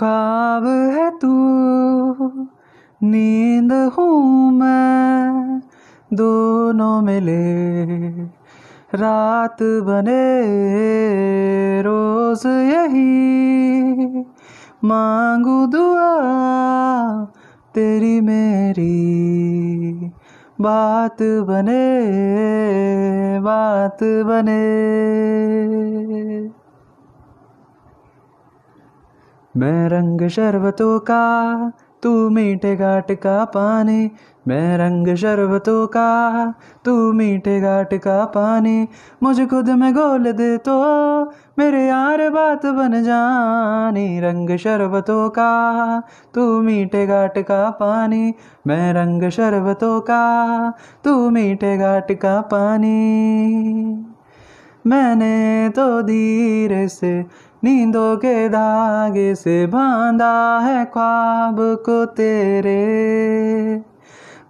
ख्वाब है तू नींद हूँ मैं दोनों मिले रात बने रोज यही मांगू दुआ तेरी मेरी बात बने बात बने मैं रंग शरबतों का तू मीठे घाट का पानी मैं रंग शरबतों का तू मीठे घाट का पानी मुझे खुद में गोल दे तो मेरे यार बात बन जानी रंग शरबतों का तू मीठे घाट का पानी मैं रंग शरबतों का तू मीठे घाट का पानी मैंने तो धीरे से नींदों के धागे से बांधा है ख्वाब को तेरे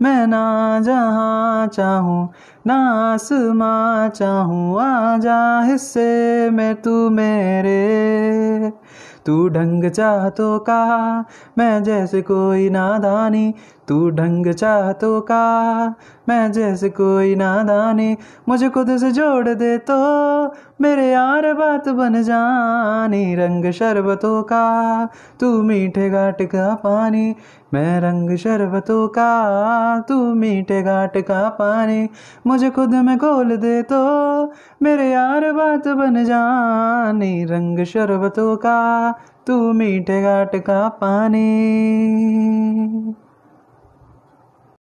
मैं ना जहाँ चाहूँ ना आसमां चाहूँ आ जा हिस्से में तू मेरे तू ढंग चाह तो का मैं जैसे कोई नादानी तू ढंग चाह तो का मैं जैसे कोई नादानी मुझे खुद से जोड़ दे तो मेरे यार बात बन जानी रंग शरबतों का तू मीठे घाट का पानी मैं रंग शरबतों का तू मीठे घाट का पानी मुझे खुद में खोल दे तो मेरे यार बात बन जानी रंग शरबतों का तू मीठे घाट का पानी